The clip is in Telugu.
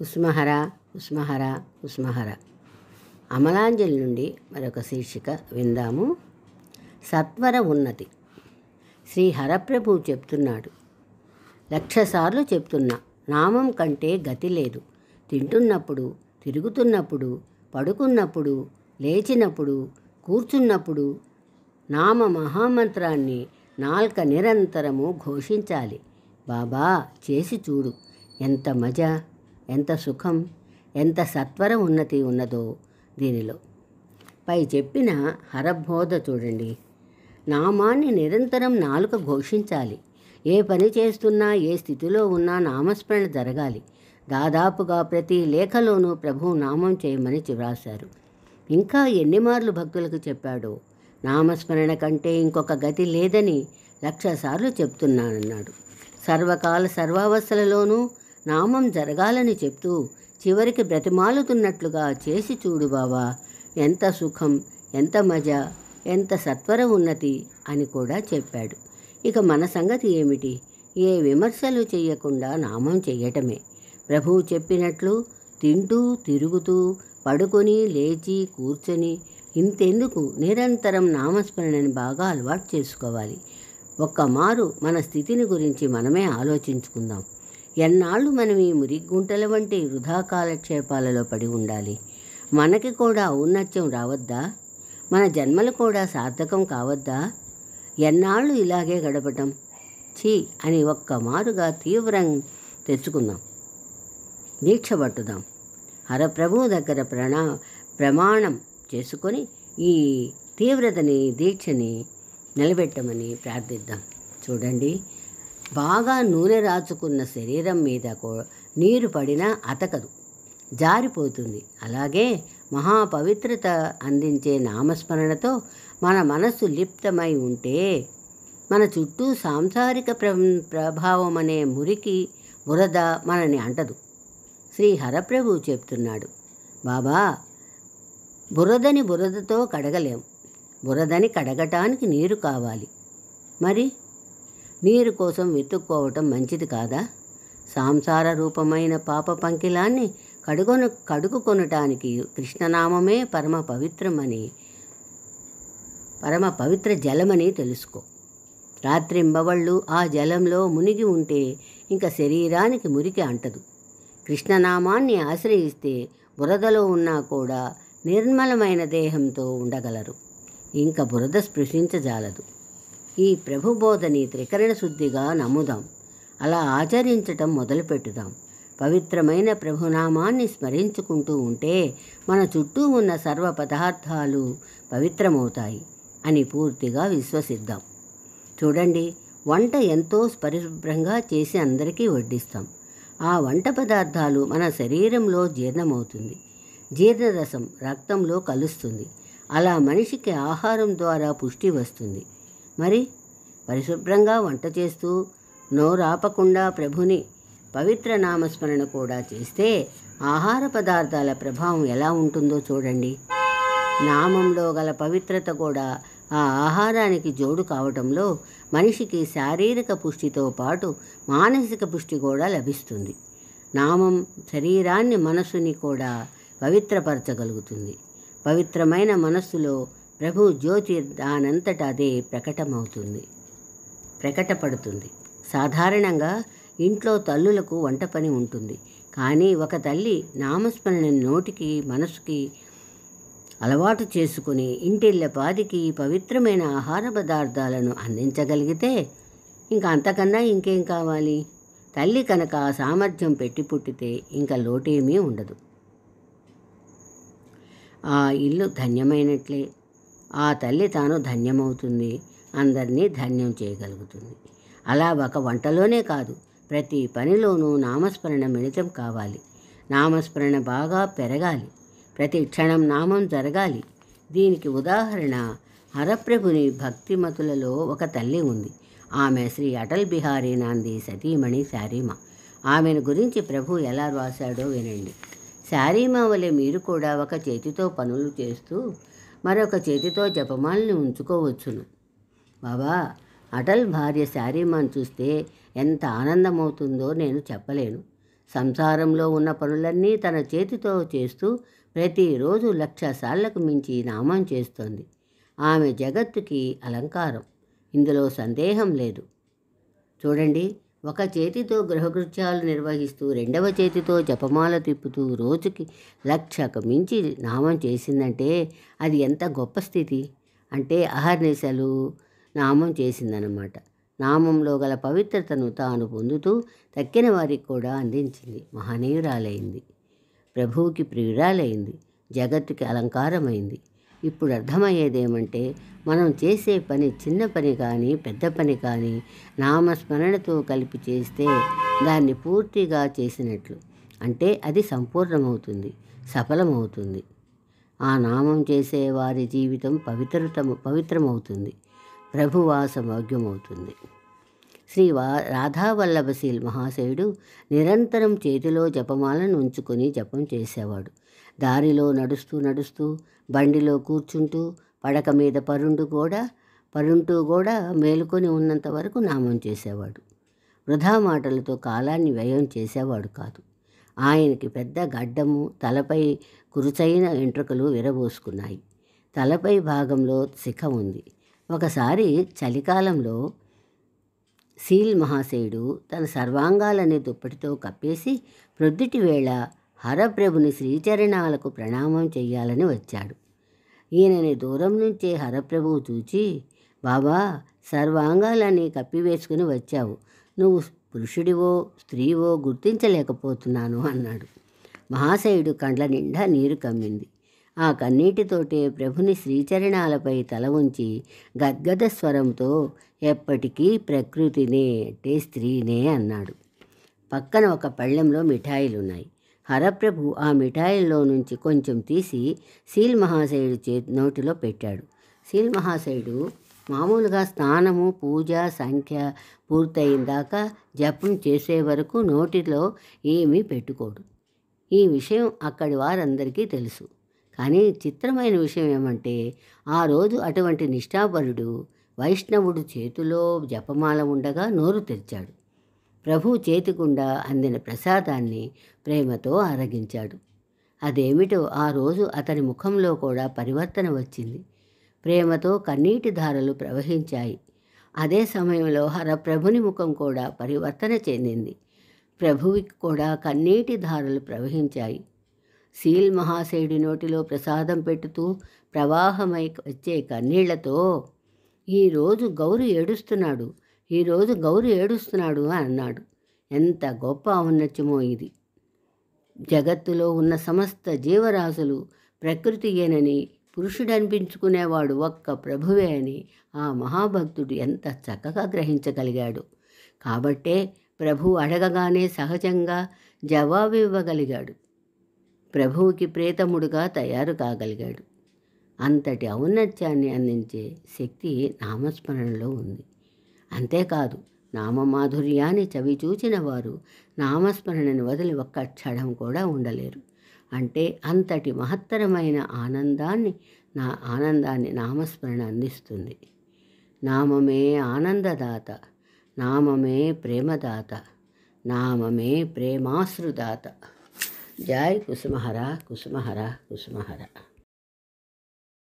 కుసుమహర కుసుమహర కుసుమహర అమలాంజలి నుండి మరొక శీర్షిక విందాము సత్వర ఉన్నతి శ్రీ హరప్రభు చెప్తున్నాడు లక్షసార్లు చెప్తున్నా నామం కంటే గతి లేదు తింటున్నప్పుడు తిరుగుతున్నప్పుడు పడుకున్నప్పుడు లేచినప్పుడు కూర్చున్నప్పుడు నామ మహామంత్రాన్ని నాల్క నిరంతరము ఘోషించాలి బాబా చేసి చూడు ఎంత మజా ఎంత సుఖం ఎంత సత్వర ఉన్నతి ఉన్నదో దీనిలో పై చెప్పిన హరబోధ చూడండి నామాన్ని నిరంతరం నాలుక ఘోషించాలి ఏ పని చేస్తున్నా ఏ స్థితిలో ఉన్నా నామస్మరణ జరగాలి దాదాపుగా ప్రతి లేఖలోనూ ప్రభు నామం చేయమని వ్రాశారు ఇంకా ఎన్నిమార్లు భక్తులకు చెప్పాడో నామస్మరణ కంటే ఇంకొక గతి లేదని లక్షసార్లు చెప్తున్నానన్నాడు సర్వకాల సర్వావస్థలలోనూ నామం జరగాలని చెప్తూ చివరికి బ్రతిమాలుతున్నట్లుగా చేసి చూడు బావా ఎంత సుఖం ఎంత మజ ఎంత సత్వర ఉన్నతి అని కూడా చెప్పాడు ఇక మన సంగతి ఏమిటి ఏ విమర్శలు చేయకుండా నామం చెయ్యటమే ప్రభువు చెప్పినట్లు తింటూ తిరుగుతూ పడుకొని లేచి కూర్చొని ఇంతెందుకు నిరంతరం నామస్మరణని బాగా అలవాటు చేసుకోవాలి ఒక్కమారు మన స్థితిని గురించి మనమే ఆలోచించుకుందాం ఎన్నాళ్ళు మనం ఈ మురిగ్గుంటల వంటి వృధా కాలక్షేపాలలో పడి ఉండాలి మనకి కూడా ఔన్నత్యం రావద్దా మన జన్మలు కూడా సార్థకం కావద్దా ఎన్నాళ్ళు ఇలాగే గడపటం ఛీ అని ఒక్క మారుగా తీవ్రం తెచ్చుకుందాం దీక్ష పట్టుదాం హరప్రభువు దగ్గర ప్రణా ప్రమాణం చేసుకొని ఈ తీవ్రతని దీక్షని నిలబెట్టమని ప్రార్థిద్దాం చూడండి బాగా నూనె రాచుకున్న శరీరం మీద నీరు పడినా అతకదు జారిపోతుంది అలాగే మహాపవిత్రత అందించే నామస్మరణతో మన మనస్సు లిప్తమై ఉంటే మన చుట్టూ సాంసారిక ప్ర ప్రభావం అనే మురికి బురద మనని అంటదు శ్రీ హరప్రభు చెప్తున్నాడు బాబా బురదని బురదతో కడగలేం బురదని కడగటానికి నీరు కావాలి మరి నీరు కోసం వెతుక్కోవటం మంచిది కాదా సాంసార రూపమైన పాప పంకిలాన్ని కడుగొన కడుగుకొనటానికి కృష్ణనామమే పరమ పవిత్రమని పరమ పవిత్ర జలమని తెలుసుకో రాత్రింబవళ్ళు ఆ జలంలో మునిగి ఉంటే ఇంకా శరీరానికి మురికి అంటదు కృష్ణనామాన్ని ఆశ్రయిస్తే బురదలో ఉన్నా కూడా నిర్మలమైన దేహంతో ఉండగలరు ఇంకా బురద స్పృశించజాలదు ఈ ప్రభుబోధని త్రికరణ శుద్ధిగా నమ్ముదాం అలా ఆచరించటం మొదలుపెట్టుదాం పవిత్రమైన ప్రభునామాన్ని స్మరించుకుంటూ ఉంటే మన చుట్టూ ఉన్న సర్వ పదార్థాలు పవిత్రమవుతాయి అని పూర్తిగా విశ్వసిద్దాం చూడండి వంట ఎంతో పరిశుభ్రంగా చేసి అందరికీ వడ్డిస్తాం ఆ వంట పదార్థాలు మన శరీరంలో జీర్ణమవుతుంది జీర్ణరసం రక్తంలో కలుస్తుంది అలా మనిషికి ఆహారం ద్వారా పుష్టి వస్తుంది మరి పరిశుభ్రంగా వంట చేస్తూ నోరాపకుండా ప్రభుని పవిత్ర నామస్మరణ కూడా చేస్తే ఆహార పదార్థాల ప్రభావం ఎలా ఉంటుందో చూడండి నామంలో గల పవిత్రత కూడా ఆ ఆహారానికి జోడు కావటంలో మనిషికి శారీరక పుష్టితో పాటు మానసిక పుష్టి కూడా లభిస్తుంది నామం శరీరాన్ని మనస్సుని కూడా పవిత్రపరచగలుగుతుంది పవిత్రమైన మనస్సులో ప్రభు జ్యోతి దానంతట అదే ప్రకటమవుతుంది ప్రకటపడుతుంది సాధారణంగా ఇంట్లో తల్లులకు వంట పని ఉంటుంది కానీ ఒక తల్లి నామస్మరణ నోటికి మనసుకి అలవాటు చేసుకుని పాదికి పవిత్రమైన ఆహార పదార్థాలను అందించగలిగితే ఇంకా అంతకన్నా ఇంకేం కావాలి తల్లి కనుక సామర్థ్యం పెట్టి పుట్టితే ఇంకా లోటేమీ ఉండదు ఆ ఇల్లు ధన్యమైనట్లే ఆ తల్లి తాను ధన్యమవుతుంది అందరినీ ధన్యం చేయగలుగుతుంది అలా ఒక వంటలోనే కాదు ప్రతి పనిలోనూ నామస్మరణ మిళితం కావాలి నామస్మరణ బాగా పెరగాలి ప్రతి క్షణం నామం జరగాలి దీనికి ఉదాహరణ హరప్రభుని భక్తిమతులలో ఒక తల్లి ఉంది ఆమె శ్రీ అటల్ బిహారీ నాంది సతీమణి శారీమ ఆమెను గురించి ప్రభు ఎలా రాశాడో వినండి శారీమ వలె మీరు కూడా ఒక చేతితో పనులు చేస్తూ మరొక చేతితో జపమాలని ఉంచుకోవచ్చును బాబా అటల్ భార్య శారీమాన్ చూస్తే ఎంత ఆనందమవుతుందో నేను చెప్పలేను సంసారంలో ఉన్న పనులన్నీ తన చేతితో చేస్తూ ప్రతిరోజు లక్ష సార్లకు మించి నామం చేస్తోంది ఆమె జగత్తుకి అలంకారం ఇందులో సందేహం లేదు చూడండి ఒక చేతితో గృహకృత్యాలు నిర్వహిస్తూ రెండవ చేతితో జపమాల తిప్పుతూ రోజుకి లక్షకు మించి నామం చేసిందంటే అది ఎంత గొప్ప స్థితి అంటే అహర్నిశలు నామం చేసిందనమాట నామంలో గల పవిత్రతను తాను పొందుతూ తక్కిన వారికి కూడా అందించింది మహనీయురాలైంది ప్రభువుకి ప్రియురాలైంది జగత్తుకి అలంకారమైంది ఇప్పుడు అర్థమయ్యేదేమంటే మనం చేసే పని చిన్న పని కానీ పెద్ద పని కానీ నామస్మరణతో కలిపి చేస్తే దాన్ని పూర్తిగా చేసినట్లు అంటే అది సంపూర్ణమవుతుంది సఫలమవుతుంది ఆ నామం చేసే వారి జీవితం పవిత్రతమ పవిత్రమవుతుంది ప్రభువాసమౌగ్యమవుతుంది శ్రీ వా రాధావల్లభశీల్ మహాశయుడు నిరంతరం చేతిలో జపమాలను ఉంచుకొని జపం చేసేవాడు దారిలో నడుస్తూ నడుస్తూ బండిలో కూర్చుంటూ పడక మీద పరుండు కూడా పరుంటూ కూడా మేలుకొని ఉన్నంత వరకు నామం చేసేవాడు వృధా మాటలతో కాలాన్ని వ్యయం చేసేవాడు కాదు ఆయనకి పెద్ద గడ్డము తలపై కురుచైన వెంట్రుకలు విరబోసుకున్నాయి తలపై భాగంలో శిఖ ఉంది ఒకసారి చలికాలంలో సీల్ మహాశయుడు తన సర్వాంగాలనే దుప్పటితో కప్పేసి ప్రొద్దుటి వేళ హరప్రభుని శ్రీచరణాలకు ప్రణామం చెయ్యాలని వచ్చాడు ఈయనని దూరం నుంచే హరప్రభువు చూచి బాబా సర్వాంగాలని కప్పివేసుకుని వచ్చావు నువ్వు పురుషుడివో స్త్రీవో గుర్తించలేకపోతున్నాను అన్నాడు మహాశయుడు కండ్ల నిండా నీరు కమ్మింది ఆ కన్నీటితోటే ప్రభుని శ్రీచరణాలపై తల ఉంచి గద్గద స్వరంతో ఎప్పటికీ ప్రకృతినే అంటే స్త్రీనే అన్నాడు పక్కన ఒక పళ్ళెంలో మిఠాయిలున్నాయి హరప్రభు ఆ మిఠాయిల్లో నుంచి కొంచెం తీసి సీల్ మహాశయుడు చే నోటిలో పెట్టాడు సీల్ మహాశయుడు మామూలుగా స్నానము పూజ సంఖ్య పూర్తయిందాక జపం చేసే వరకు నోటిలో ఏమీ పెట్టుకోడు ఈ విషయం అక్కడి వారందరికీ తెలుసు కానీ చిత్రమైన విషయం ఏమంటే ఆ రోజు అటువంటి నిష్ఠాపరుడు వైష్ణవుడు చేతిలో జపమాల ఉండగా నోరు తెరిచాడు ప్రభు చేతికుండా అందిన ప్రసాదాన్ని ప్రేమతో ఆరగించాడు అదేమిటో ఆ రోజు అతని ముఖంలో కూడా పరివర్తన వచ్చింది ప్రేమతో కన్నీటి ధారలు ప్రవహించాయి అదే సమయంలో హరప్రభుని ముఖం కూడా పరివర్తన చెందింది ప్రభువికి కూడా కన్నీటి ధారలు ప్రవహించాయి సీల్ మహాశయుడి నోటిలో ప్రసాదం పెట్టుతూ ప్రవాహమై వచ్చే కన్నీళ్లతో ఈరోజు గౌరు ఏడుస్తున్నాడు ఈరోజు గౌరీ ఏడుస్తున్నాడు అన్నాడు ఎంత గొప్ప ఔన్నత్యమో ఇది జగత్తులో ఉన్న సమస్త జీవరాశులు ప్రకృతియేనని పురుషుడనిపించుకునేవాడు ఒక్క ప్రభువే అని ఆ మహాభక్తుడు ఎంత చక్కగా గ్రహించగలిగాడు కాబట్టే ప్రభు అడగగానే సహజంగా జవాబు ఇవ్వగలిగాడు ప్రభువుకి ప్రేతముడుగా తయారు కాగలిగాడు అంతటి ఔన్నత్యాన్ని అందించే శక్తి నామస్మరణలో ఉంది అంతేకాదు నామమాధుర్యాన్ని చవిచూచిన వారు నామస్మరణను వదిలి ఒక్క క్షణం కూడా ఉండలేరు అంటే అంతటి మహత్తరమైన ఆనందాన్ని నా ఆనందాన్ని నామస్మరణ అందిస్తుంది నామమే ఆనందదాత నామమే ప్రేమదాత నామమే ప్రేమాశ్రుదాత జై కుసుమహర కుసుమహర కుసుమహర